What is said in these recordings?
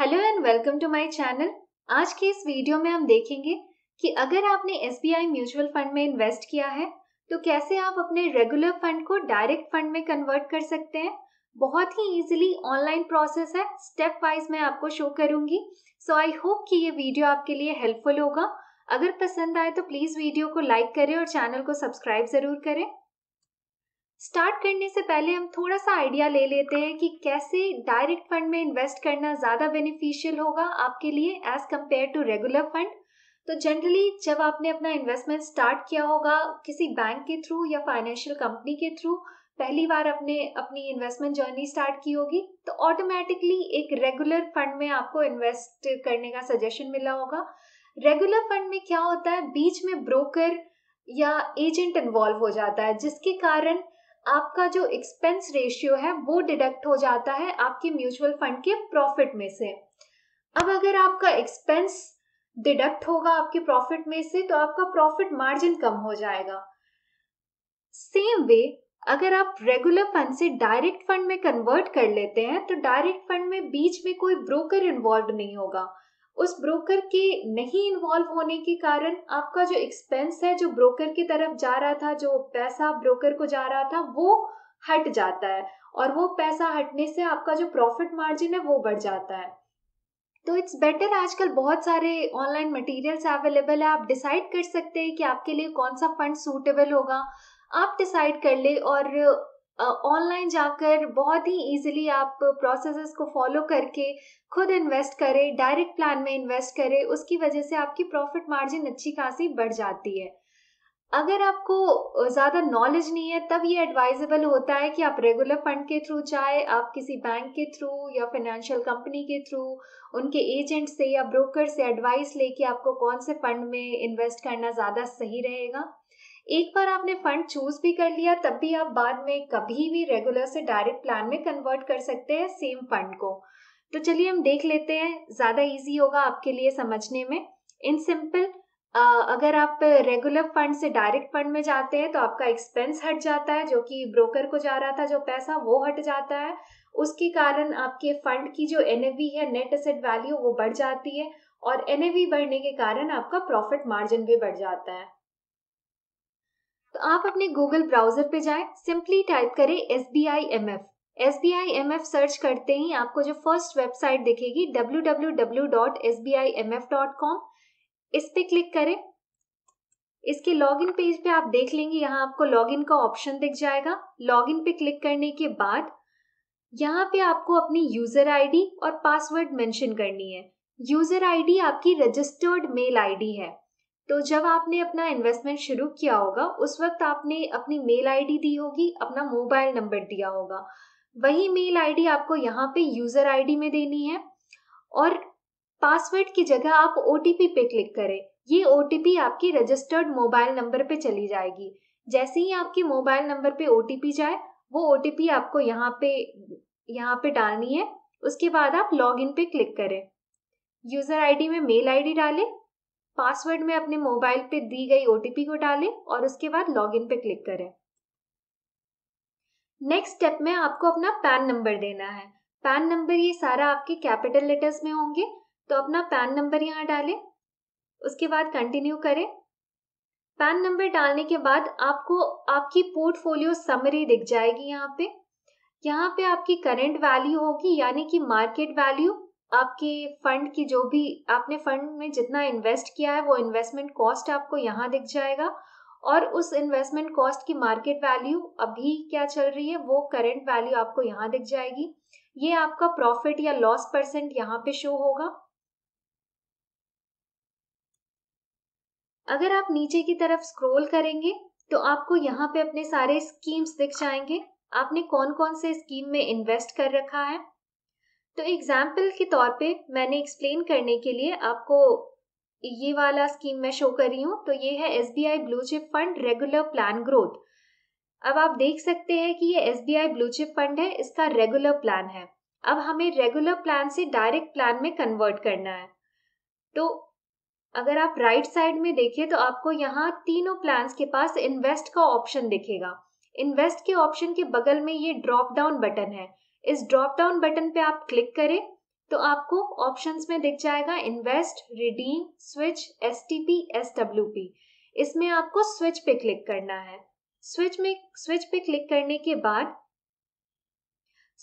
hello and welcome to my channel आज के इस वीडियो में हम देखेंगे कि अगर आपने एस म्यूचुअल फंड में इन्वेस्ट किया है तो कैसे आप अपने रेगुलर फंड को डायरेक्ट फंड में कन्वर्ट कर सकते हैं बहुत ही इजीली ऑनलाइन प्रोसेस है स्टेप वाइज मैं आपको शो करूंगी सो आई होप कि ये वीडियो आपके लिए हेल्पफुल होगा अगर पसंद आए तो प्लीज़ वीडियो को लाइक करें और चैनल को सब्सक्राइब ज़रूर करें स्टार्ट करने से पहले हम थोड़ा सा आइडिया ले लेते हैं कि कैसे डायरेक्ट फंड में इन्वेस्ट करना ज़्यादा बेनिफिशियल होगा आपके लिए as compared to regular fund तो जनरली जब आपने अपना इन्वेस्टमेंट स्टार्ट किया होगा किसी बैंक के थ्रू या फाइनेंशियल कंपनी के थ्रू पहली बार अपने अपनी इन्वेस्टमेंट जर्नी स्टार्ट की होगी तो ऑटोमेटिकली एक रेगुलर फंड में आपको इन्वेस्ट करने का सजेशन मिला होगा रेगुलर फंड में क्या होता है बीच में ब्रोकर या एजेंट इन्वॉल्व हो जाता है जिसके कारण आपका जो एक्सपेंस रेशियो है वो डिडक्ट हो जाता है आपके म्यूचुअल फंड के प्रॉफिट में से अब अगर आपका एक्सपेंस डिडक्ट होगा आपके प्रॉफिट में से तो आपका प्रॉफिट मार्जिन कम हो जाएगा सेम वे अगर आप रेगुलर फंड से डायरेक्ट फंड में कन्वर्ट कर लेते हैं तो डायरेक्ट फंड में बीच में कोई ब्रोकर इन्वॉल्व नहीं होगा उस ब्रोकर के नहीं इन्वॉल्व होने के कारण आपका जो एक्सपेंस है जो ब्रोकर की तरफ जा रहा था जो पैसा ब्रोकर को जा रहा था वो हट जाता है और वो पैसा हटने से आपका जो प्रॉफिट मार्जिन है वो बढ़ जाता है तो इट्स बेटर आजकल बहुत सारे ऑनलाइन मटेरियल्स अवेलेबल है आप डिसाइड कर सकते हैं कि आपके लिए कौन सा फंड सूटेबल होगा आप डिसाइड कर ले और ऑनलाइन uh, जाकर बहुत ही इजीली आप प्रोसेसेस को फॉलो करके खुद इन्वेस्ट करें डायरेक्ट प्लान में इन्वेस्ट करें उसकी वजह से आपकी प्रॉफिट मार्जिन अच्छी खासी बढ़ जाती है अगर आपको ज़्यादा नॉलेज नहीं है तब ये एडवाइजेबल होता है कि आप रेगुलर फंड के थ्रू चाहे आप किसी बैंक के थ्रू या फाइनेंशियल कंपनी के थ्रू उनके एजेंट से या ब्रोकर से एडवाइस लेके आपको कौन से फंड में इन्वेस्ट करना ज़्यादा सही रहेगा एक बार आपने फंड चूज भी कर लिया तब भी आप बाद में कभी भी रेगुलर से डायरेक्ट प्लान में कन्वर्ट कर सकते हैं सेम फंड को तो चलिए हम देख लेते हैं ज़्यादा इजी होगा आपके लिए समझने में इन सिंपल अगर आप रेगुलर फंड से डायरेक्ट फंड में जाते हैं तो आपका एक्सपेंस हट जाता है जो कि ब्रोकर को जा रहा था जो पैसा वो हट जाता है उसके कारण आपके फंड की जो एन है नेट एसेट वैल्यू वो बढ़ जाती है और एन बढ़ने के कारण आपका प्रॉफिट मार्जिन भी बढ़ जाता है तो आप अपने गूगल ब्राउजर पे जाएं सिंपली टाइप करें S B I M F S B I M F search करते ही आपको जो फर्स्ट वेबसाइट दिखेगी W W W dot S B I M F dot com इस पे क्लिक करें इसके लॉगिन पेज पे आप देख लेंगे यहाँ आपको लॉगिन का ऑप्शन दिख जाएगा लॉगिन पे क्लिक करने के बाद यहाँ पे आपको अपनी यूजर आईडी और पासवर्ड मेंशन करनी है यूजर आईडी आपकी रजिस्टर्ड मेल आईडी है तो जब आपने अपना इन्वेस्टमेंट शुरू किया होगा उस वक्त आपने अपनी मेल आईडी दी होगी अपना मोबाइल नंबर दिया होगा वही मेल आईडी आपको यहाँ पे यूजर आईडी में देनी है और पासवर्ड की जगह आप ओ पे क्लिक करें ये ओ आपकी रजिस्टर्ड मोबाइल नंबर पे चली जाएगी जैसे ही आपके मोबाइल नंबर पे ओ जाए वो ओ आपको यहाँ पे यहाँ पे डालनी है उसके बाद आप लॉग इन पे क्लिक करें यूजर आईडी में मेल आईडी डालें पासवर्ड में अपने मोबाइल पे दी गई ओटीपी को डालें और उसके बाद लॉगिन पे क्लिक करें नेक्स्ट स्टेप में आपको अपना पैन नंबर देना है पैन नंबर ये सारा आपके कैपिटल लेटर्स में होंगे तो अपना पैन नंबर यहाँ डालें उसके बाद कंटिन्यू करें पैन नंबर डालने के बाद आपको आपकी पोर्टफोलियो समरी दिख जाएगी यहाँ पे यहाँ पे आपकी करंट वैल्यू होगी यानी कि मार्केट वैल्यू आपके फंड की जो भी आपने फंड में जितना इन्वेस्ट किया है वो इन्वेस्टमेंट कॉस्ट आपको यहाँ दिख जाएगा और उस इन्वेस्टमेंट कॉस्ट की मार्केट वैल्यू अभी क्या चल रही है वो करेंट वैल्यू आपको यहाँ दिख जाएगी ये आपका प्रॉफिट या लॉस परसेंट यहाँ पे शो होगा अगर आप नीचे की तरफ स्क्रोल करेंगे तो आपको यहाँ पे अपने सारे स्कीम्स दिख जाएंगे आपने कौन कौन से स्कीम में इन्वेस्ट कर रखा है तो एग्जाम्पल के तौर पे मैंने एक्सप्लेन करने के लिए आपको ये वाला स्कीम मैं शो कर रही हूँ तो ये है S B I blue chip fund regular plan growth अब आप देख सकते हैं कि ये S B I blue chip fund है इसका रेगुलर प्लान है अब हमें रेगुलर प्लान से डायरेक्ट प्लान में कन्वर्ट करना है तो अगर आप राइट right साइड में देखें तो आपको यहाँ तीनों प्लान्स के पास इन्वेस्ट का ऑप्शन दिखेगा इन्वेस्ट के ऑप्शन के बगल में ये ड्रॉप डाउन बटन है इस ड्रॉप डाउन बटन पे आप क्लिक करें तो आपको ऑप्शंस में दिख जाएगा invest redeem switch S T P S W P इसमें आपको स्विच पे क्लिक करना है स्विच में स्विच पे क्लिक करने के बाद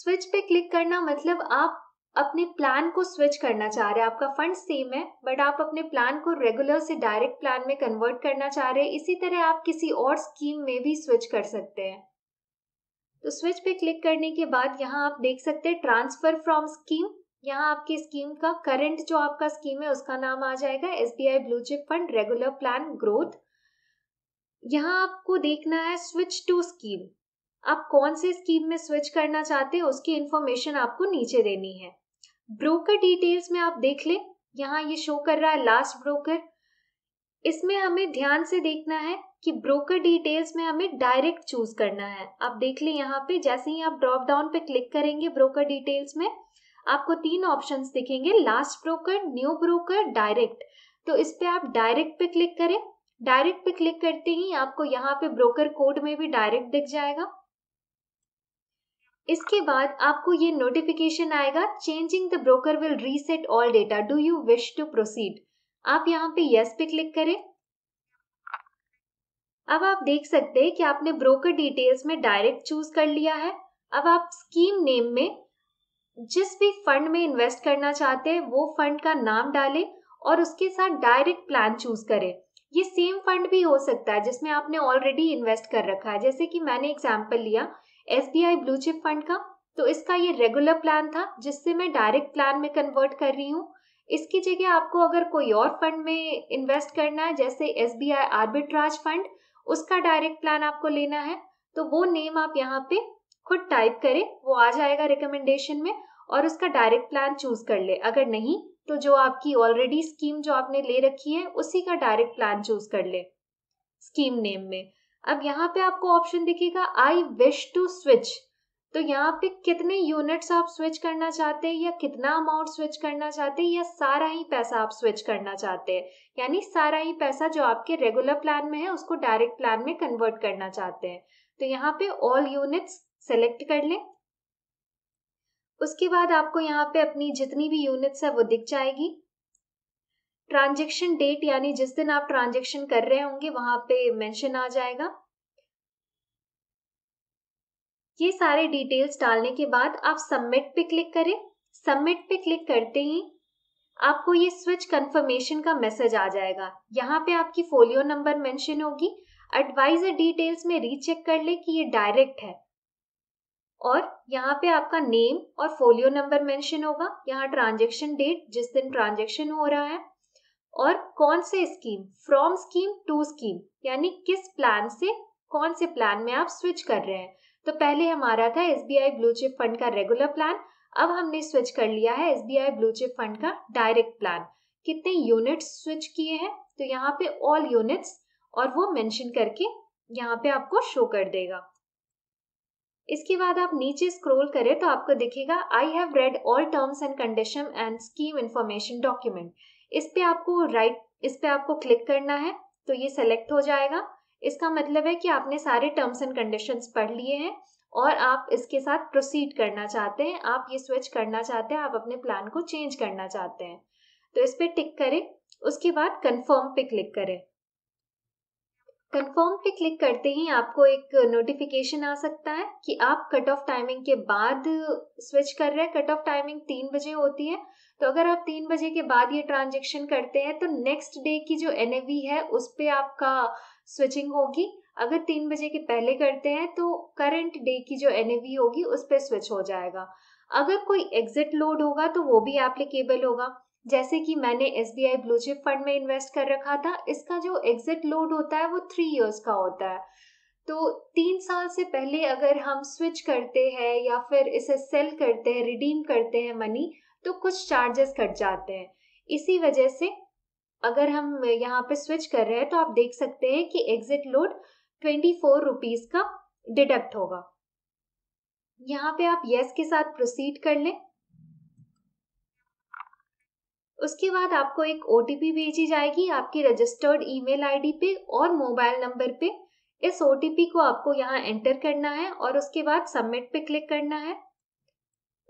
स्विच पे क्लिक करना मतलब आप अपने प्लान को स्विच करना चाह रहे हैं आपका फंड सेम है बट आप अपने प्लान को रेगुलर से डायरेक्ट प्लान में कन्वर्ट करना चाह रहे हैं इसी तरह आप किसी और स्कीम में भी स्विच कर सकते हैं तो स्विच पे क्लिक करने के बाद यहाँ आप देख सकते हैं ट्रांसफर फ्रॉम स्कीम यहाँ आपकी स्कीम का करंट जो आपका स्कीम है उसका नाम आ जाएगा S B I blue chip fund regular plan growth यहाँ आपको देखना है स्विच टू स्कीम आप कौन से स्कीम में स्विच करना चाहते हैं उसकी इन्फॉर्मेशन आपको नीचे देनी है ब्रोकर डिटेल्स में आप देख लें यहाँ ये शो कर रहा है लास्ट ब्रोकर इसमें हमें ध्यान से देखना है कि ब्रोकर डिटेल्स में हमें डायरेक्ट चूज करना है आप देख लें यहाँ पे जैसे ही आप ड्रॉप डाउन पे क्लिक करेंगे ब्रोकर डिटेल्स में आपको तीन ऑप्शंस दिखेंगे last broker new broker direct तो इस पे आप डायरेक्ट पे क्लिक करें डायरेक्ट पे क्लिक करते ही आपको यहाँ पे ब्रोकर कोड में भी डायरेक्ट दिख जाएगा इसके बाद आपको ये नोटिफिकेशन आएगा changing the broker will reset all data do you wish to proceed आप यहाँ पे यस पे क्लिक करें अब आप देख सकते हैं कि आपने ब्रोकर डिटेल्स में डायरेक्ट चूज कर लिया है अब आप स्कीम नेम में जिस भी फंड में इन्वेस्ट करना चाहते हैं वो फंड का नाम डालें और उसके साथ डायरेक्ट प्लान चूज करें ये सेम फंड भी हो सकता है जिसमें आपने ऑलरेडी इन्वेस्ट कर रखा है जैसे कि मैंने एग्जाम्पल लिया S B I blue chip fund का तो इसका ये रेगुलर प्लान था जिससे मैं डायरेक्ट प्लान में कन्वर्ट कर रही हूँ इसकी जगह आपको अगर कोई और फंड में इन्वेस्ट करना है जैसे S B I arbitrage fund उसका डायरेक्ट प्लान आपको लेना है तो वो नेम आप यहाँ पे खुद टाइप करें वो आ जाएगा रिकमेंडेशन में और उसका डायरेक्ट प्लान चूज कर ले अगर नहीं तो जो आपकी ऑलरेडी स्कीम जो आपने ले रखी है उसी का डायरेक्ट प्लान चूज कर ले स्कीम नेम में अब यहाँ पे आपको ऑप्शन दिखेगा आई विश टू स्विच तो यहाँ पे कितने यूनिट्स आप स्विच करना चाहते हैं या कितना अमाउंट स्विच करना चाहते हैं या सारा ही पैसा आप स्विच करना चाहते हैं यानी सारा ही पैसा जो आपके रेगुलर प्लान में है उसको डायरेक्ट प्लान में कन्वर्ट करना चाहते हैं तो यहाँ पे ऑल यूनिट्स सेलेक्ट कर लें उसके बाद आपको यहाँ पे अपनी जितनी भी यूनिट्स है वो दिख जाएगी ट्रांजेक्शन डेट यानी जिस दिन आप ट्रांजेक्शन कर रहे होंगे वहां पे मेंशन आ जाएगा ये सारे डिटेल्स डालने के बाद आप सबमिट पे क्लिक करें सबमिट पे क्लिक करते ही आपको ये स्विच कंफर्मेशन का मैसेज आ जाएगा यहाँ पे आपकी फोलियो नंबर मेंशन होगी एडवाइजर डिटेल्स में रीचेक कर ले कि ये डायरेक्ट है और यहाँ पे आपका नेम और फोलियो नंबर मेंशन होगा यहाँ ट्रांजेक्शन डेट जिस दिन ट्रांजेक्शन हो रहा है और कौन से scheme from scheme to scheme यानी किस प्लान से कौन से प्लान में आप स्विच कर रहे हैं तो पहले हमारा था S B I blue chip fund का रेगुलर प्लान अब हमने स्विच कर लिया है S B I blue chip fund का डायरेक्ट प्लान कितने यूनिट्स स्विच किए हैं तो यहाँ पे ऑल यूनिट्स और वो मेंशन करके यहाँ पे आपको शो कर देगा इसके बाद आप नीचे स्क्रॉल करें तो आपको दिखेगा I have read all terms and condition and scheme information document इस पे आपको राइट right, इस पे आपको क्लिक करना है तो ये सेलेक्ट हो जाएगा इसका मतलब है कि आपने सारे टर्म्स एंड कंडीशंस पढ़ लिए हैं और आप इसके साथ प्रोसीड करना चाहते हैं आप ये स्विच करना चाहते हैं आप अपने प्लान को चेंज करना चाहते हैं तो इस पर टिक करें उसके बाद कन्फर्म पे क्लिक करें कन्फर्म पे क्लिक करते ही आपको एक नोटिफिकेशन आ सकता है कि आप कट ऑफ टाइमिंग के बाद स्विच कर रहे हैं कट ऑफ टाइमिंग तीन बजे होती है तो अगर आप तीन बजे के बाद ये ट्रांजेक्शन करते हैं तो नेक्स्ट डे की जो एन है उस पर आपका स्विचिंग होगी अगर तीन बजे के पहले करते हैं तो करंट डे की जो एन होगी उस पर स्विच हो जाएगा अगर कोई एग्जिट लोड होगा तो वो भी एप्लीकेबल होगा जैसे कि मैंने S B I blue chip fund में इन्वेस्ट कर रखा था इसका जो एग्जिट लोड होता है वो थ्री ईयर्स का होता है तो तीन साल से पहले अगर हम स्विच करते हैं या फिर इसे सेल करते हैं रिडीम करते हैं मनी तो कुछ चार्जेस कट जाते हैं इसी वजह से अगर हम यहाँ पे स्विच कर रहे हैं तो आप देख सकते हैं कि exit load twenty four rupees का डिडक्ट होगा यहाँ पे आप यस के साथ प्रोसीड कर लें उसके बाद आपको एक ओ भेजी जाएगी आपकी रजिस्टर्ड ईमेल आईडी पे और मोबाइल नंबर पे इस ओ को आपको यहाँ एंटर करना है और उसके बाद सबमिट पे क्लिक करना है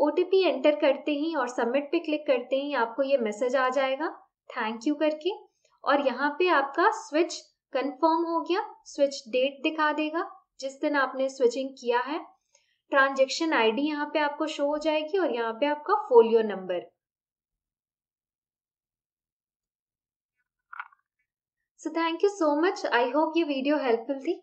ओ एंटर करते ही और सबमिट पे क्लिक करते ही आपको ये मैसेज आ जाएगा थैंक यू करके और यहाँ पे आपका स्विच कंफर्म हो गया स्विच डेट दिखा देगा जिस दिन आपने स्विचिंग किया है ट्रांजेक्शन आईडी यहाँ पे आपको शो हो जाएगी और यहाँ पे आपका folio number so thank you so much I hope ये वीडियो हेल्पफुल थी